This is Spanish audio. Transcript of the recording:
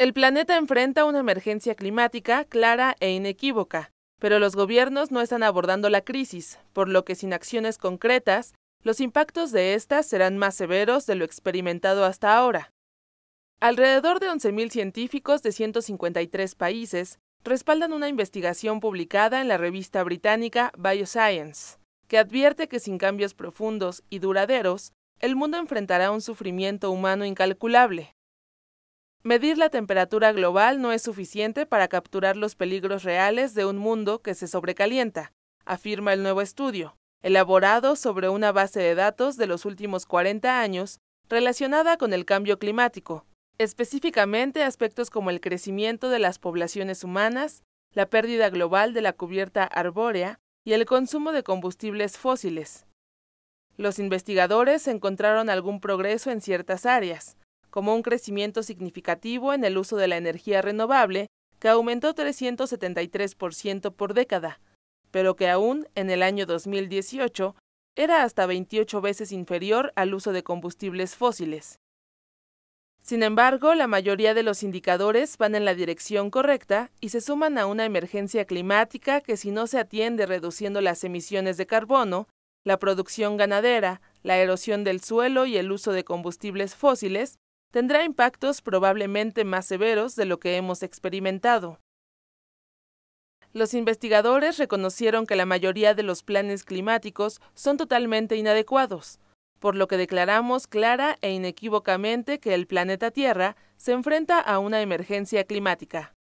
El planeta enfrenta una emergencia climática clara e inequívoca, pero los gobiernos no están abordando la crisis, por lo que sin acciones concretas, los impactos de ésta serán más severos de lo experimentado hasta ahora. Alrededor de 11.000 científicos de 153 países respaldan una investigación publicada en la revista británica Bioscience, que advierte que sin cambios profundos y duraderos, el mundo enfrentará un sufrimiento humano incalculable. Medir la temperatura global no es suficiente para capturar los peligros reales de un mundo que se sobrecalienta, afirma el nuevo estudio, elaborado sobre una base de datos de los últimos 40 años relacionada con el cambio climático, específicamente aspectos como el crecimiento de las poblaciones humanas, la pérdida global de la cubierta arbórea y el consumo de combustibles fósiles. Los investigadores encontraron algún progreso en ciertas áreas, como un crecimiento significativo en el uso de la energía renovable, que aumentó 373% por década, pero que aún en el año 2018 era hasta 28 veces inferior al uso de combustibles fósiles. Sin embargo, la mayoría de los indicadores van en la dirección correcta y se suman a una emergencia climática que si no se atiende reduciendo las emisiones de carbono, la producción ganadera, la erosión del suelo y el uso de combustibles fósiles, tendrá impactos probablemente más severos de lo que hemos experimentado. Los investigadores reconocieron que la mayoría de los planes climáticos son totalmente inadecuados, por lo que declaramos clara e inequívocamente que el planeta Tierra se enfrenta a una emergencia climática.